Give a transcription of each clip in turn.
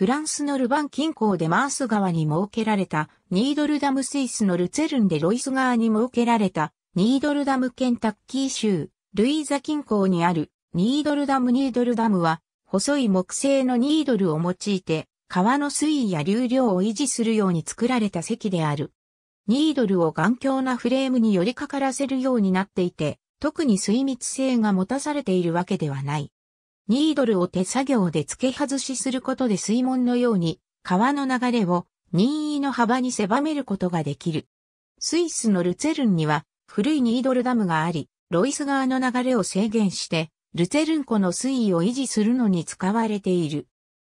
フランスのルバン近郊でマース川に設けられた、ニードルダムスイスのルツェルンでロイス川に設けられた、ニードルダムケンタッキー州、ルイーザ近郊にある、ニードルダムニードルダムは、細い木製のニードルを用いて、川の水位や流量を維持するように作られた石である。ニードルを頑強なフレームに寄りかからせるようになっていて、特に水密性が持たされているわけではない。ニードルを手作業で付け外しすることで水門のように川の流れを任意の幅に狭めることができる。スイスのルツェルンには古いニードルダムがあり、ロイス川の流れを制限して、ルツェルン湖の水位を維持するのに使われている。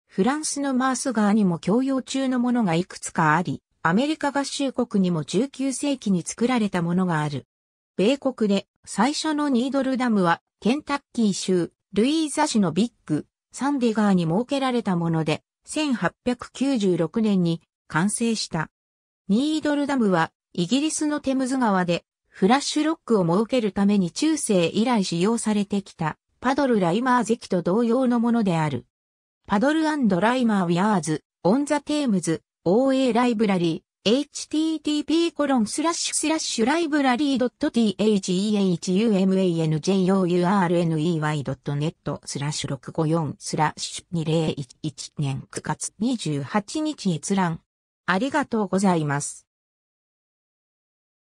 フランスのマース川にも共用中のものがいくつかあり、アメリカ合衆国にも19世紀に作られたものがある。米国で最初のニードルダムはケンタッキー州ルイーザ市のビッグ、サンディガーに設けられたもので、1896年に完成した。ニードルダムは、イギリスのテムズ川で、フラッシュロックを設けるために中世以来使用されてきた、パドルライマーゼキと同様のものである。パドルライマーウィアーズ、オンザテームズ、OA ライブラリー、http l i b スラッシュスラッシュライブラリー .thehumanjurne.net スラッシュ654スラッシュ2011年9月28日閲覧。ありがとうございます。